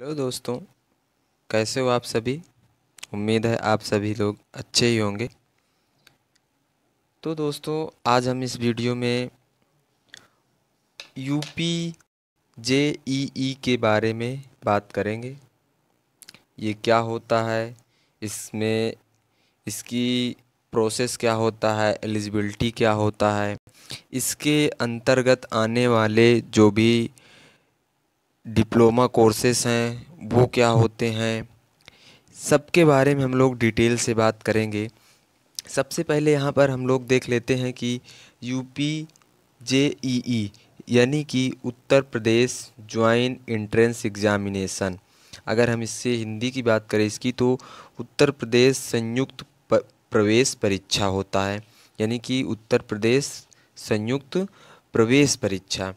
hello दोस्तों कैसे हो आप सभी उम्मीद है आप सभी लोग अच्छे ही होंगे तो दोस्तों आज हम इस वीडियो में यूपी जे ई ई के बारे में बात करेंगे ये क्या होता है इसमें इसकी प्रोसेस क्या होता है एलिजिबिलिटी क्या होता है इसके अंतर्गत आने वाले जो भी डिप्लोमा कोर्सेस हैं वो क्या होते हैं सबके बारे में हम लोग डिटेल से बात करेंगे सबसे पहले यहाँ पर हम लोग देख लेते हैं कि यू पी जे ई ई यानी कि Uttar Pradesh joint entrance examination अगर हम इससे हिंदी की बात करें इसकी तो उत्तर प्रदेश संयुक्त प्रवेश परीक्षा होता है यानी कि उत्तर प्रदेश संयुक्त प्रवेश परीक्षा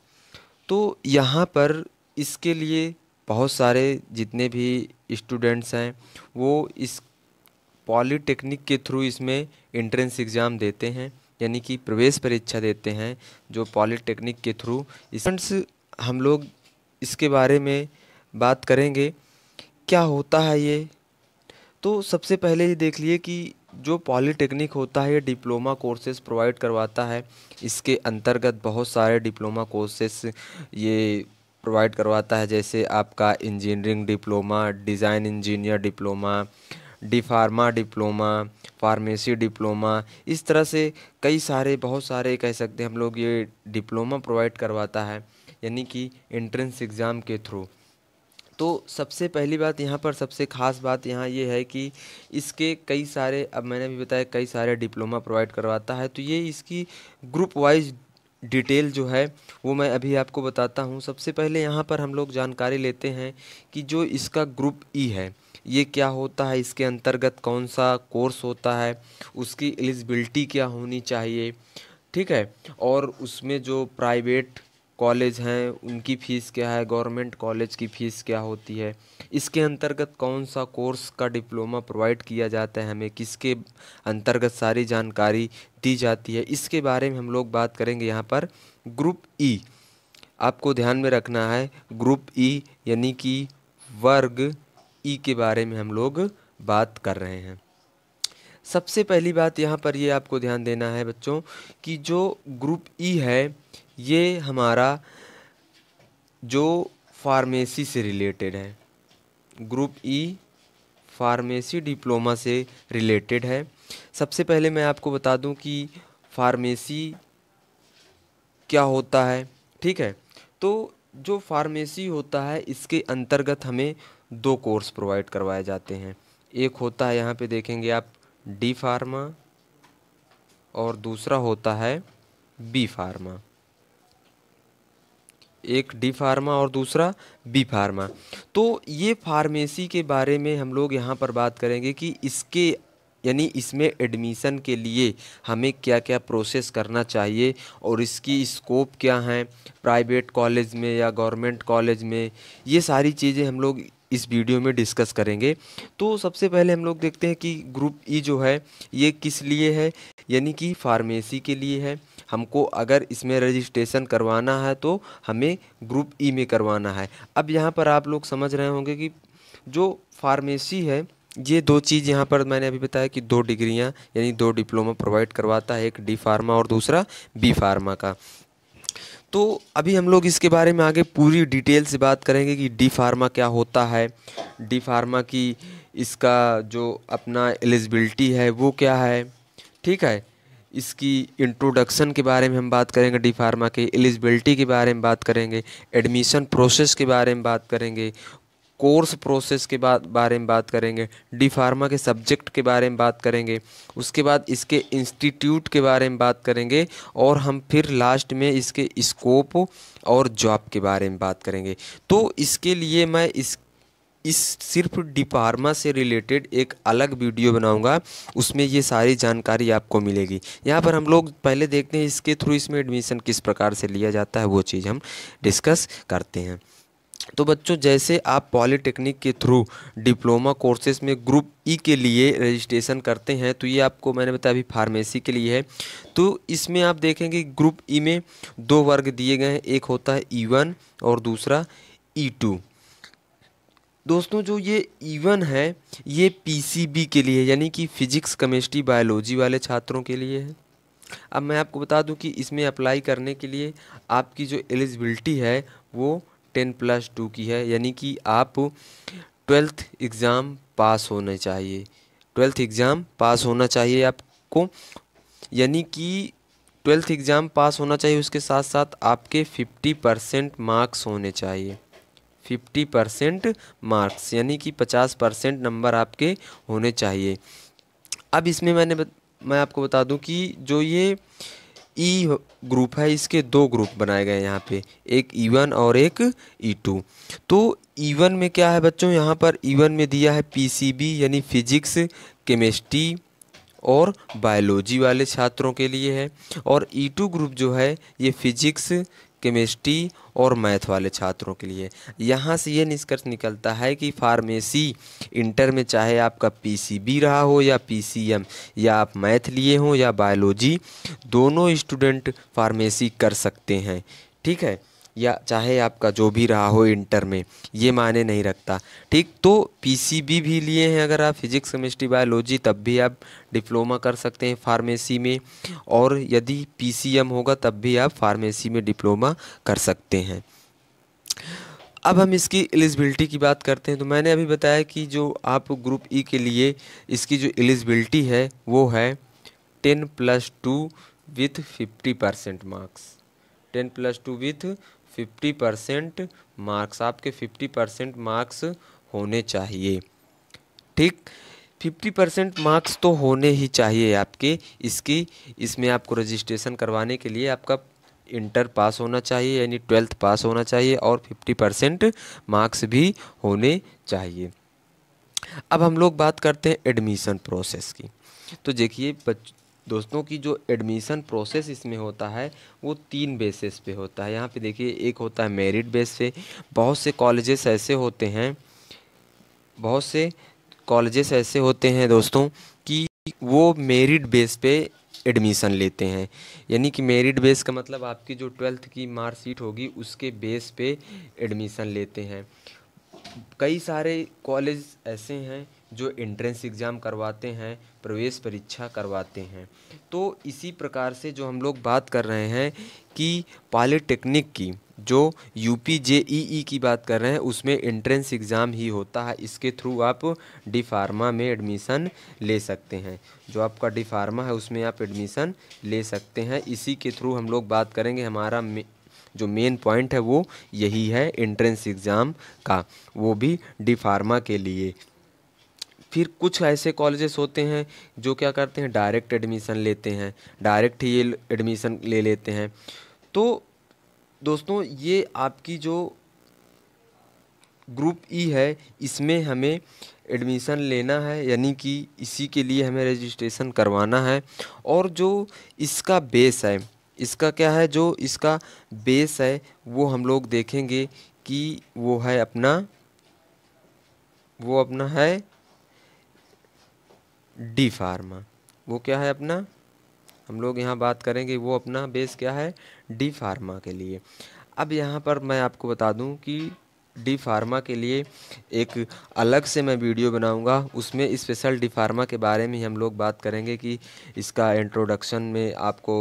तो यहाँ पर इसके लिए बहुत सारे जितने भी स्टूडेंट्स हैं वो इस पॉलीटेक्निक के थ्रू इसमें एंट्रेंस एग्ज़ाम देते हैं यानी कि प्रवेश परीक्षा देते हैं जो पॉलीटेक्निक के थ्रू स्टूडेंट्स हम लोग इसके बारे में बात करेंगे क्या होता है ये तो सबसे पहले ये देख लिए कि जो पॉलीटेक्निक होता है ये डिप्लोमा कोर्सेज प्रोवाइड करवाता है इसके अंतर्गत बहुत सारे डिप्लोमा कोर्सेस ये प्रोवाइड करवाता है जैसे आपका engineering diploma design engineer diploma D pharma diploma pharmacy diploma इस तरह से कई सारे बहुत सारे कह सकते हैं हम लोग ये डिप्लोमा प्रोवाइड करवाता है यानी कि एंट्रेंस एग्ज़ाम के थ्रू तो सबसे पहली बात यहाँ पर सबसे ख़ास बात यहाँ ये यह है कि इसके कई सारे अब मैंने भी बताया कई सारे डिप्लोमा प्रोवाइड करवाता है तो ये इसकी ग्रुप वाइज डिटेल जो है वो मैं अभी आपको बताता हूँ सबसे पहले यहाँ पर हम लोग जानकारी लेते हैं कि जो इसका ग्रुप ई है ये क्या होता है इसके अंतर्गत कौन सा कोर्स होता है उसकी एलिजिबिलिटी क्या होनी चाहिए ठीक है और उसमें जो प्राइवेट कॉलेज हैं उनकी फ़ीस क्या है गवर्नमेंट कॉलेज की फ़ीस क्या होती है इसके अंतर्गत कौन सा कोर्स का डिप्लोमा प्रोवाइड किया जाता है हमें किसके अंतर्गत सारी जानकारी दी जाती है इसके बारे में हम लोग बात करेंगे यहाँ पर ग्रुप ई आपको ध्यान में रखना है ग्रुप ई यानी कि वर्ग ई के बारे में हम लोग बात कर रहे हैं सबसे पहली बात यहाँ पर ये आपको ध्यान देना है बच्चों कि जो ग्रुप ई e है ये हमारा जो फार्मेसी से रिलेटेड है group E e pharmacy diploma से रिलेटेड है सबसे पहले मैं आपको बता दूं कि फार्मेसी क्या होता है ठीक है तो जो फार्मेसी होता है इसके अंतर्गत हमें दो कोर्स प्रोवाइड करवाए जाते हैं एक होता है यहाँ पे देखेंगे आप डी फार्मा और दूसरा होता है बी फार्मा एक डी फार्मा और दूसरा बी फार्मा तो ये फार्मेसी के बारे में हम लोग यहाँ पर बात करेंगे कि इसके यानी इसमें एडमिशन के लिए हमें क्या क्या प्रोसेस करना चाहिए और इसकी स्कोप क्या है प्राइवेट कॉलेज में या गवर्नमेंट कॉलेज में ये सारी चीज़ें हम लोग इस वीडियो में डिस्कस करेंगे तो सबसे पहले हम लोग देखते हैं कि ग्रुप ई जो है ये किस लिए है यानी कि फार्मेसी के लिए है हमको अगर इसमें रजिस्ट्रेशन करवाना है तो हमें ग्रुप ई में करवाना है अब यहाँ पर आप लोग समझ रहे होंगे कि जो फार्मेसी है ये दो चीज़ यहाँ पर मैंने अभी बताया कि दो डिग्रियाँ यानी दो डिप्लोमा प्रोवाइड करवाता है एक डी फार्मा और दूसरा बी फार्मा का तो अभी हम लोग इसके बारे में आगे पूरी डिटेल से बात करेंगे कि डी फार्मा क्या होता है डी फार्मा की इसका जो अपना एलिजिबिलिटी है वो क्या है ठीक है इसकी इंट्रोडक्शन के बारे में हम बात करेंगे डी फार्मा के एलिजिबिलिटी के बारे में बात करेंगे एडमिशन प्रोसेस के बारे में बात करेंगे कोर्स प्रोसेस के बाद बारे में बात करेंगे डी फार्मा के सब्जेक्ट के बारे में बात करेंगे उसके बाद इसके इंस्टीट्यूट के बारे में बात करेंगे और हम फिर लास्ट में इसके स्कोप और जॉब के बारे में बात करेंगे तो इसके लिए मैं इस इस सिर्फ डिफार्मा से रिलेटेड एक अलग वीडियो बनाऊंगा उसमें ये सारी जानकारी आपको मिलेगी यहाँ पर हम लोग पहले देखते हैं इसके थ्रू इसमें एडमिशन किस प्रकार से लिया जाता है वो चीज़ हम डिस्कस करते हैं तो बच्चों जैसे आप पॉलीटेक्निक के थ्रू डिप्लोमा कोर्सेज में ग्रुप ई के लिए रजिस्ट्रेशन करते हैं तो ये आपको मैंने बताया अभी फार्मेसी के लिए है तो इसमें आप देखेंगे ग्रुप ई में दो वर्ग दिए गए हैं एक होता है ई वन और दूसरा ई टू दोस्तों जो ये ई वन है ये बी के लिए यानी कि फिजिक्स केमिस्ट्री बायोलॉजी वाले छात्रों के लिए है अब मैं आपको बता दूँ कि इसमें अप्लाई करने के लिए आपकी जो एलिजिबिलिटी है वो टेन प्लस टू की है यानी कि आप ट्वेल्थ एग्ज़ाम पास होने चाहिए ट्वेल्थ एग्ज़ाम पास होना चाहिए आपको यानी कि ट्वेल्थ एग्ज़ाम पास होना चाहिए उसके साथ साथ आपके फिफ्टी परसेंट मार्क्स होने चाहिए फिफ्टी परसेंट मार्क्स यानी कि पचास परसेंट नंबर आपके होने चाहिए अब इसमें मैंने बत, मैं आपको बता दूं कि जो ये ई e ग्रुप है इसके दो ग्रुप बनाए गए हैं यहाँ पे एक ई e वन और एक ई e टू तो ई वन में क्या है बच्चों यहाँ पर ई वन में दिया है पी सी बी यानी फिजिक्स केमिस्ट्री और बायोलॉजी वाले छात्रों के लिए है और ई टू ग्रुप जो है ये फिजिक्स केमिस्ट्री और मैथ वाले छात्रों के लिए यहाँ से ये निष्कर्ष निकलता है कि फार्मेसी इंटर में चाहे आपका पीसीबी रहा हो या पीसीएम या आप मैथ लिए हों या बायोलॉजी दोनों स्टूडेंट फार्मेसी कर सकते हैं ठीक है या चाहे आपका जो भी रहा हो इंटर में ये माने नहीं रखता ठीक तो पीसीबी भी लिए हैं अगर आप फिजिक्स केमिस्ट्री बायोलॉजी तब भी आप डिप्लोमा कर सकते हैं फार्मेसी में और यदि पीसीएम होगा तब भी आप फार्मेसी में डिप्लोमा कर सकते हैं अब हम इसकी एलिजिबिलिटी की बात करते हैं तो मैंने अभी बताया कि जो आप ग्रुप ई e के लिए इसकी जो एलिजिबिलिटी है वो है ten plus two with fifty percent marks ten plus two with fifty percent marks आपके फिफ्टी परसेंट मार्क्स होने चाहिए ठीक फिफ्टी परसेंट मार्क्स तो होने ही चाहिए आपके इसकी इसमें आपको रजिस्ट्रेशन करवाने के लिए आपका इंटर पास होना चाहिए यानी ट्वेल्थ पास होना चाहिए और फिफ्टी परसेंट मार्क्स भी होने चाहिए अब हम लोग बात करते हैं एडमिशन प्रोसेस की तो देखिए बच दोस्तों की जो एडमिशन प्रोसेस इसमें होता है वो तीन बेसिस पे होता है यहाँ पे देखिए एक होता है मेरिट बेस पे बहुत से कॉलेजेस ऐसे होते हैं बहुत से कॉलेजेस ऐसे होते हैं दोस्तों कि वो मेरिट बेस पे एडमिशन लेते हैं यानी कि मेरिट बेस का मतलब आपकी जो ट्वेल्थ की मार्कशीट होगी उसके बेस पे एडमिशन लेते हैं कई सारे कॉलेज ऐसे हैं जो एंट्रेंस एग्ज़ाम करवाते हैं प्रवेश परीक्षा करवाते हैं तो इसी प्रकार से जो हम लोग बात कर रहे हैं कि पॉलीटेक्निक की जो यू पी जे ई ई की बात कर रहे हैं उसमें एंट्रेंस एग्ज़ाम ही होता है इसके थ्रू आप डी फार्मा में एडमिशन ले सकते हैं जो आपका डी फार्मा है उसमें आप एडमिशन ले सकते हैं इसी के थ्रू हम लोग बात करेंगे हमारा मे, जो मेन पॉइंट है वो यही है एंट्रेंस एग्ज़ाम का वो भी डी फार्मा के लिए फिर कुछ ऐसे कॉलेजेस होते हैं जो क्या करते हैं डायरेक्ट एडमिशन लेते हैं डायरेक्ट ही ये एडमिशन ले लेते हैं तो दोस्तों ये आपकी जो ग्रुप ई e है इसमें हमें एडमिशन लेना है यानी कि इसी के लिए हमें रजिस्ट्रेशन करवाना है और जो इसका बेस है इसका क्या है जो इसका बेस है वो हम लोग देखेंगे कि वो है अपना वो अपना है डी फार्मा वो क्या है अपना हम लोग यहाँ बात करेंगे वो अपना बेस क्या है डी फार्मा के लिए अब यहाँ पर मैं आपको बता दूँ कि डी फार्मा के लिए एक अलग से मैं वीडियो बनाऊंगा उसमें स्पेशल डी फार्मा के बारे में हम लोग बात करेंगे कि इसका इंट्रोडक्शन में आपको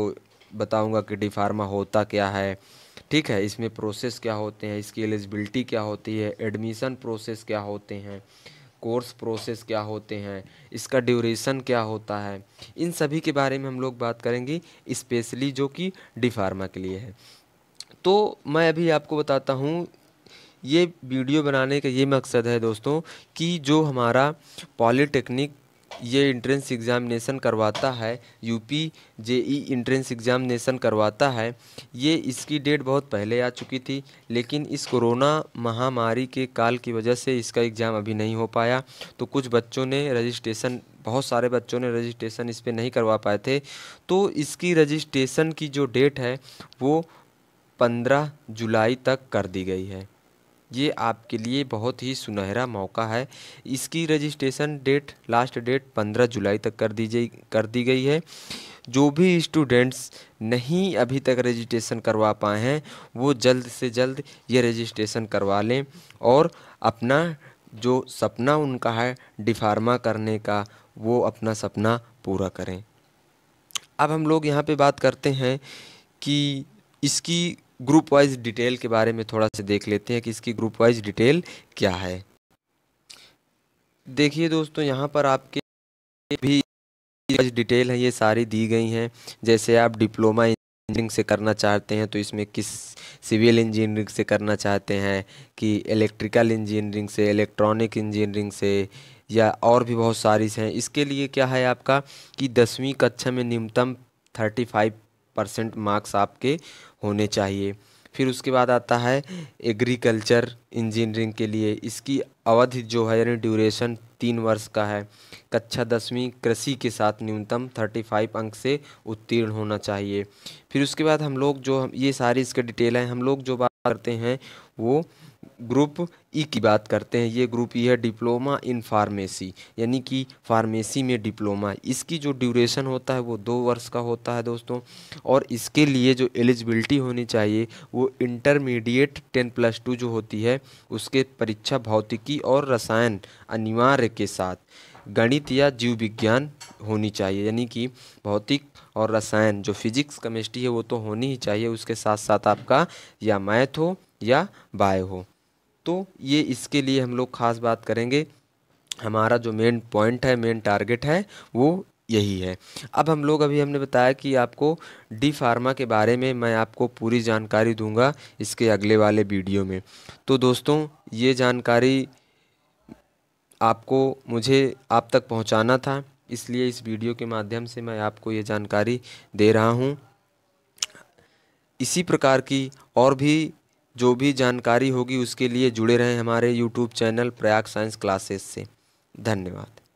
बताऊंगा कि डी फार्मा होता क्या है ठीक है इसमें प्रोसेस क्या होते हैं इसकी एलिजिबिलिटी क्या होती है एडमिशन प्रोसेस क्या होते हैं कोर्स प्रोसेस क्या होते हैं इसका ड्यूरेशन क्या होता है इन सभी के बारे में हम लोग बात करेंगे स्पेशली जो कि डी फार्मा के लिए है तो मैं अभी आपको बताता हूँ ये वीडियो बनाने का ये मकसद है दोस्तों कि जो हमारा पॉलीटेक्निक ये इंट्रेंस एग्ज़ामिनेशन करवाता है यूपी जेई इंट्रेंस एग्ज़ामिनेशन करवाता है ये इसकी डेट बहुत पहले आ चुकी थी लेकिन इस कोरोना महामारी के काल की वजह से इसका एग्ज़ाम अभी नहीं हो पाया तो कुछ बच्चों ने रजिस्ट्रेशन बहुत सारे बच्चों ने रजिस्ट्रेशन इस पर नहीं करवा पाए थे तो इसकी रजिस्ट्रेशन की जो डेट है वो पंद्रह जुलाई तक कर दी गई है ये आपके लिए बहुत ही सुनहरा मौका है इसकी रजिस्ट्रेशन डेट लास्ट डेट 15 जुलाई तक कर दी कर दी गई है जो भी स्टूडेंट्स नहीं अभी तक रजिस्ट्रेशन करवा पाए हैं वो जल्द से जल्द ये रजिस्ट्रेशन करवा लें और अपना जो सपना उनका है डिफार्मा करने का वो अपना सपना पूरा करें अब हम लोग यहाँ पे बात करते हैं कि इसकी ग्रुप वाइज डिटेल के बारे में थोड़ा सा देख लेते हैं कि इसकी ग्रुप वाइज डिटेल क्या है देखिए दोस्तों यहाँ पर आपके भी डिटेल है ये सारी दी गई हैं जैसे आप डिप्लोमा इंजीनियरिंग से करना चाहते हैं तो इसमें किस सिविल इंजीनियरिंग से करना चाहते हैं कि इलेक्ट्रिकल इंजीनियरिंग से इलेक्ट्रॉनिक इंजीनियरिंग से या और भी बहुत सारी हैं इसके लिए क्या है आपका कि दसवीं कक्षा में न्यूनतम थर्टी फाइव परसेंट मार्क्स आपके होने चाहिए फिर उसके बाद आता है एग्रीकल्चर इंजीनियरिंग के लिए इसकी अवधि जो है यानी ड्यूरेशन तीन वर्ष का है कक्षा दसवीं कृषि के साथ न्यूनतम थर्टी फाइव अंक से उत्तीर्ण होना चाहिए फिर उसके बाद हम लोग जो हम ये सारी इसके डिटेल हैं हम लोग जो बात करते हैं वो ग्रुप ई e की बात करते हैं ये ग्रुप ई e है डिप्लोमा इन फार्मेसी यानी कि फार्मेसी में डिप्लोमा इसकी जो ड्यूरेशन होता है वो दो वर्ष का होता है दोस्तों और इसके लिए जो एलिजिबिलिटी होनी चाहिए वो इंटरमीडिएट टेन प्लस टू जो होती है उसके परीक्षा भौतिकी और रसायन अनिवार्य के साथ गणित या जीव विज्ञान होनी चाहिए यानी कि भौतिक और रसायन जो फिजिक्स केमिस्ट्री है वो तो होनी ही चाहिए उसके साथ साथ आपका या मैथ हो या बायो हो तो ये इसके लिए हम लोग ख़ास बात करेंगे हमारा जो मेन पॉइंट है मेन टारगेट है वो यही है अब हम लोग अभी हमने बताया कि आपको डी फार्मा के बारे में मैं आपको पूरी जानकारी दूंगा इसके अगले वाले वीडियो में तो दोस्तों ये जानकारी आपको मुझे आप तक पहुंचाना था इसलिए इस वीडियो के माध्यम से मैं आपको ये जानकारी दे रहा हूँ इसी प्रकार की और भी जो भी जानकारी होगी उसके लिए जुड़े रहें हमारे YouTube channel Prayag science classes से धन्यवाद